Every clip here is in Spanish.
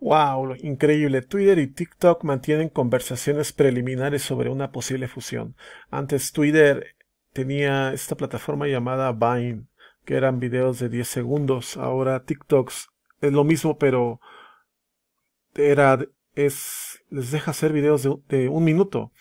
Wow, increíble. Twitter y TikTok mantienen conversaciones preliminares sobre una posible fusión. Antes Twitter tenía esta plataforma llamada Vine, que eran videos de 10 segundos. Ahora TikTok es lo mismo, pero era es les deja hacer videos de un minuto.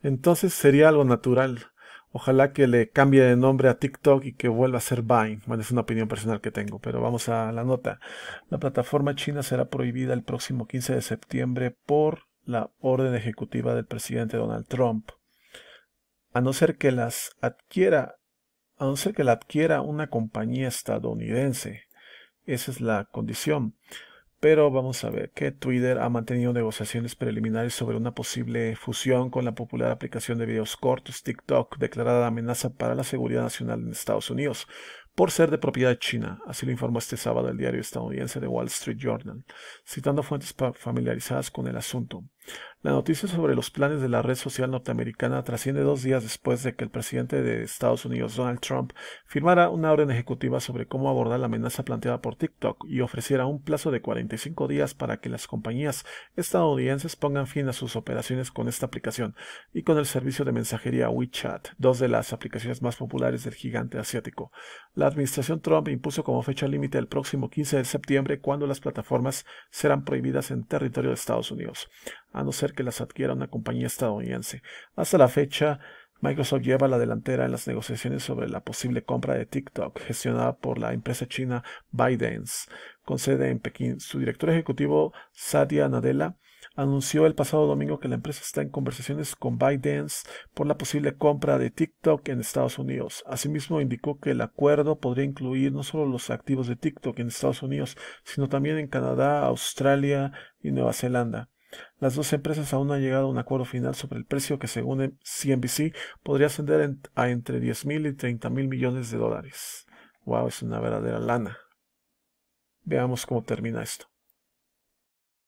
Entonces sería algo natural. Ojalá que le cambie de nombre a TikTok y que vuelva a ser Vine. Bueno, es una opinión personal que tengo, pero vamos a la nota. La plataforma china será prohibida el próximo 15 de septiembre por la orden ejecutiva del presidente Donald Trump. A no ser que las adquiera, a no ser que la adquiera una compañía estadounidense. Esa es la condición. Pero vamos a ver que Twitter ha mantenido negociaciones preliminares sobre una posible fusión con la popular aplicación de videos cortos TikTok, declarada amenaza para la seguridad nacional en Estados Unidos, por ser de propiedad china. Así lo informó este sábado el diario estadounidense The Wall Street Journal, citando fuentes familiarizadas con el asunto. La noticia sobre los planes de la red social norteamericana trasciende dos días después de que el presidente de Estados Unidos, Donald Trump, firmara una orden ejecutiva sobre cómo abordar la amenaza planteada por TikTok y ofreciera un plazo de 45 días para que las compañías estadounidenses pongan fin a sus operaciones con esta aplicación y con el servicio de mensajería WeChat, dos de las aplicaciones más populares del gigante asiático. La administración Trump impuso como fecha límite el próximo 15 de septiembre cuando las plataformas serán prohibidas en territorio de Estados Unidos a no ser que las adquiera una compañía estadounidense. Hasta la fecha, Microsoft lleva la delantera en las negociaciones sobre la posible compra de TikTok, gestionada por la empresa china ByteDance, con sede en Pekín. Su director ejecutivo, Sadia Nadella, anunció el pasado domingo que la empresa está en conversaciones con ByteDance por la posible compra de TikTok en Estados Unidos. Asimismo, indicó que el acuerdo podría incluir no solo los activos de TikTok en Estados Unidos, sino también en Canadá, Australia y Nueva Zelanda. Las dos empresas aún no han llegado a un acuerdo final sobre el precio que según CNBC podría ascender a entre 10 mil y 30 mil millones de dólares. Wow, es una verdadera lana. Veamos cómo termina esto.